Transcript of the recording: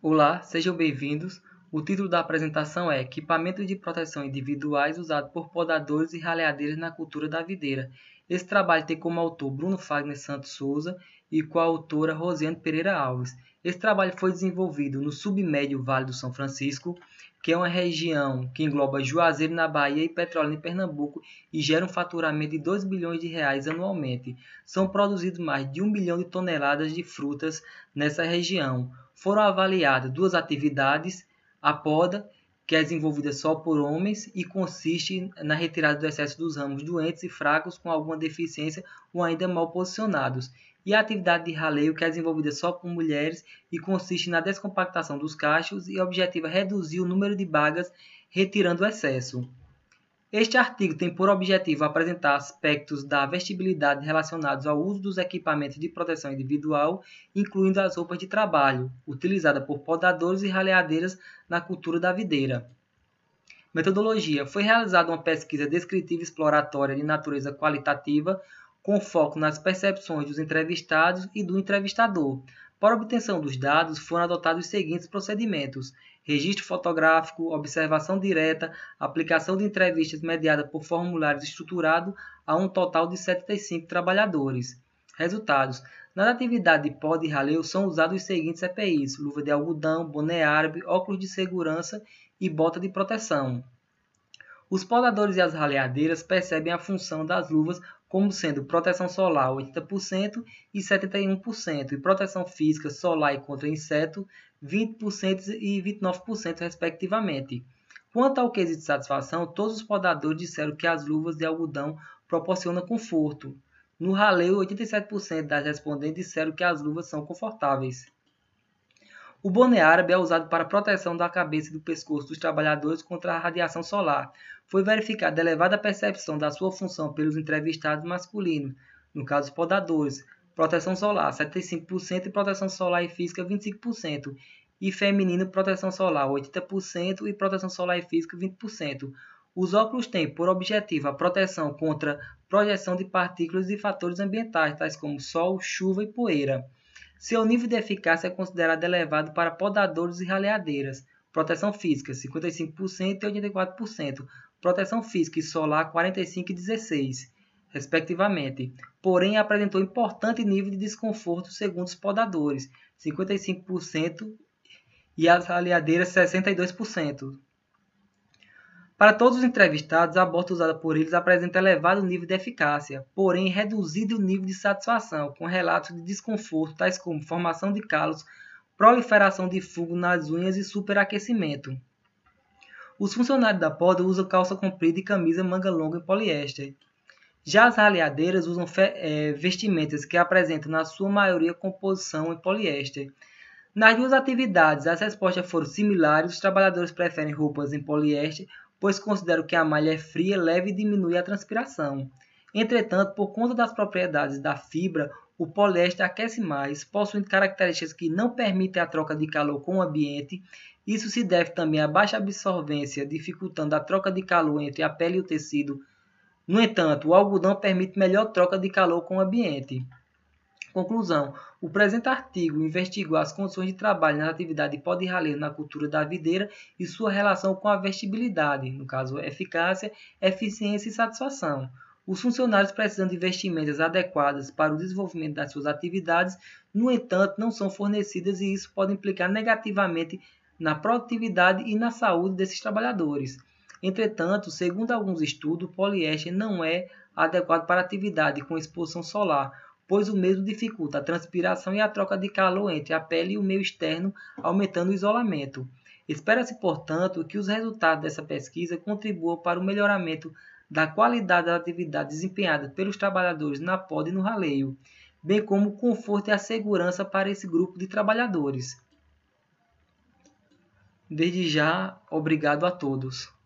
Olá, sejam bem-vindos o título da apresentação é Equipamento de proteção individuais usado por podadores e raleadeiras na cultura da videira. Esse trabalho tem como autor Bruno Fagner Santos Souza e coautora Rosiane Pereira Alves. Esse trabalho foi desenvolvido no submédio Vale do São Francisco, que é uma região que engloba Juazeiro na Bahia e Petróleo em Pernambuco e gera um faturamento de 2 bilhões de reais anualmente. São produzidos mais de 1 bilhão de toneladas de frutas nessa região. Foram avaliadas duas atividades a poda, que é desenvolvida só por homens e consiste na retirada do excesso dos ramos doentes e fracos com alguma deficiência ou ainda mal posicionados. E a atividade de raleio, que é desenvolvida só por mulheres e consiste na descompactação dos cachos e objetiva reduzir o número de bagas retirando o excesso. Este artigo tem por objetivo apresentar aspectos da vestibilidade relacionados ao uso dos equipamentos de proteção individual, incluindo as roupas de trabalho, utilizada por podadores e raleadeiras na cultura da videira. Metodologia: Foi realizada uma pesquisa descritiva exploratória de natureza qualitativa, com foco nas percepções dos entrevistados e do entrevistador, para obtenção dos dados, foram adotados os seguintes procedimentos: registro fotográfico, observação direta, aplicação de entrevistas mediada por formulários estruturado a um total de 75 trabalhadores. Resultados: na atividade de pod e raleu são usados os seguintes EPIs: luva de algodão, boné árabe, óculos de segurança e bota de proteção. Os podadores e as raleadeiras percebem a função das luvas como sendo proteção solar 80% e 71%, e proteção física solar e contra inseto 20% e 29%, respectivamente. Quanto ao quesito de satisfação, todos os podadores disseram que as luvas de algodão proporcionam conforto. No raleio, 87% das respondentes disseram que as luvas são confortáveis. O boné árabe é usado para proteção da cabeça e do pescoço dos trabalhadores contra a radiação solar. Foi verificada elevada percepção da sua função pelos entrevistados masculinos, no caso podadores, proteção solar 75% e proteção solar e física 25%, e feminino proteção solar 80% e proteção solar e física 20%. Os óculos têm por objetivo a proteção contra projeção de partículas e fatores ambientais, tais como sol, chuva e poeira. Seu nível de eficácia é considerado elevado para podadores e raleadeiras. Proteção física 55% e 84%, proteção física e solar 45 e 16, respectivamente. Porém, apresentou importante nível de desconforto segundo os podadores, 55% e as raleadeiras 62%. Para todos os entrevistados, a bota usada por eles apresenta elevado nível de eficácia, porém reduzido o nível de satisfação, com relatos de desconforto tais como formação de calos, proliferação de fungo nas unhas e superaquecimento. Os funcionários da poda usam calça comprida e camisa manga longa em poliéster. Já as raleadeiras usam é, vestimentas que apresentam na sua maioria composição em poliéster. Nas duas atividades, as respostas foram similares. Os trabalhadores preferem roupas em poliéster, pois considero que a malha é fria, leve e diminui a transpiração. Entretanto, por conta das propriedades da fibra, o poliéster aquece mais, possuindo características que não permitem a troca de calor com o ambiente. Isso se deve também à baixa absorvência, dificultando a troca de calor entre a pele e o tecido. No entanto, o algodão permite melhor troca de calor com o ambiente. Conclusão. O presente artigo investigou as condições de trabalho na atividade pó de raleiro na cultura da videira e sua relação com a vestibilidade, no caso eficácia, eficiência e satisfação. Os funcionários precisam de vestimentas adequadas para o desenvolvimento das suas atividades, no entanto, não são fornecidas e isso pode implicar negativamente na produtividade e na saúde desses trabalhadores. Entretanto, segundo alguns estudos, o poliéster não é adequado para atividade com exposição solar, pois o mesmo dificulta a transpiração e a troca de calor entre a pele e o meio externo, aumentando o isolamento. Espera-se, portanto, que os resultados dessa pesquisa contribuam para o melhoramento da qualidade da atividade desempenhada pelos trabalhadores na poda e no raleio, bem como o conforto e a segurança para esse grupo de trabalhadores. Desde já, obrigado a todos.